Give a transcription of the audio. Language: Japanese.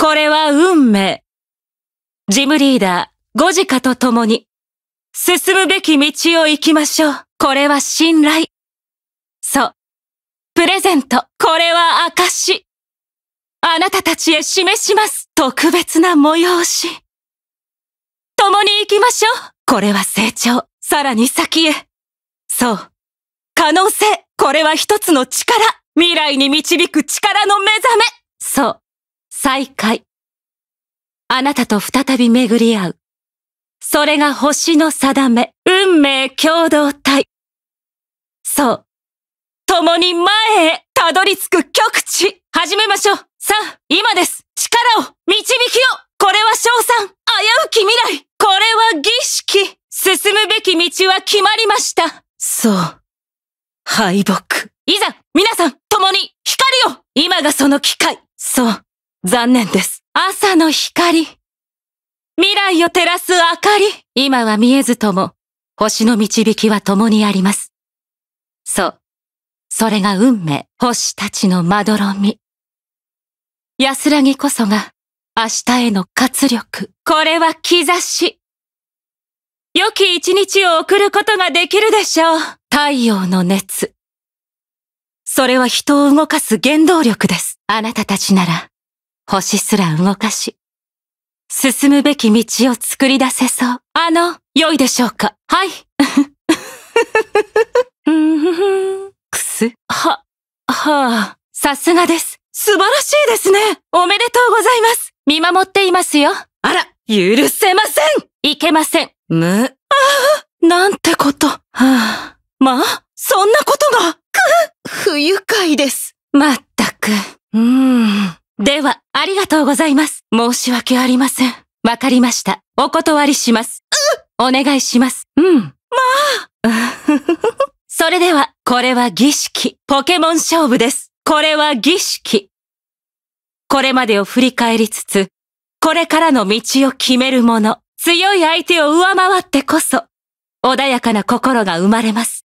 これは運命。ジムリーダー、ゴジカと共に、進むべき道を行きましょう。これは信頼。そう。プレゼント。これは証。あなたたちへ示します。特別な催し。共に行きましょう。これは成長。さらに先へ。そう。可能性。これは一つの力。未来に導く力の目覚め。そう。再会。あなたと再び巡り合う。それが星の定め、運命共同体。そう。共に前へたどり着く極地始めましょうさあ、今です力を導きをこれは賞賛危うき未来これは儀式進むべき道は決まりましたそう。敗北。いざ、皆さん、共に光を今がその機会そう。残念です。朝の光。未来を照らす明かり。今は見えずとも、星の導きは共にあります。そう。それが運命、星たちのまどろみ。安らぎこそが、明日への活力。これは兆し。良き一日を送ることができるでしょう。太陽の熱。それは人を動かす原動力です。あなたたちなら、星すら動かし、進むべき道を作り出せそう。あの、良いでしょうかはい。くす、は、はあ、さすがです。素晴らしいですね。おめでとうございます。見守っていますよ。あら、許せませんいけません。む。ああ、なんてこと。はあ、まあ、そんなことが、く、不愉快です。まったく。うん。とうございます。申し訳ありません。わかりました。お断りします。お願いします。うん。まあ。それでは、これは儀式。ポケモン勝負です。これは儀式。これまでを振り返りつつ、これからの道を決めるもの、強い相手を上回ってこそ、穏やかな心が生まれます。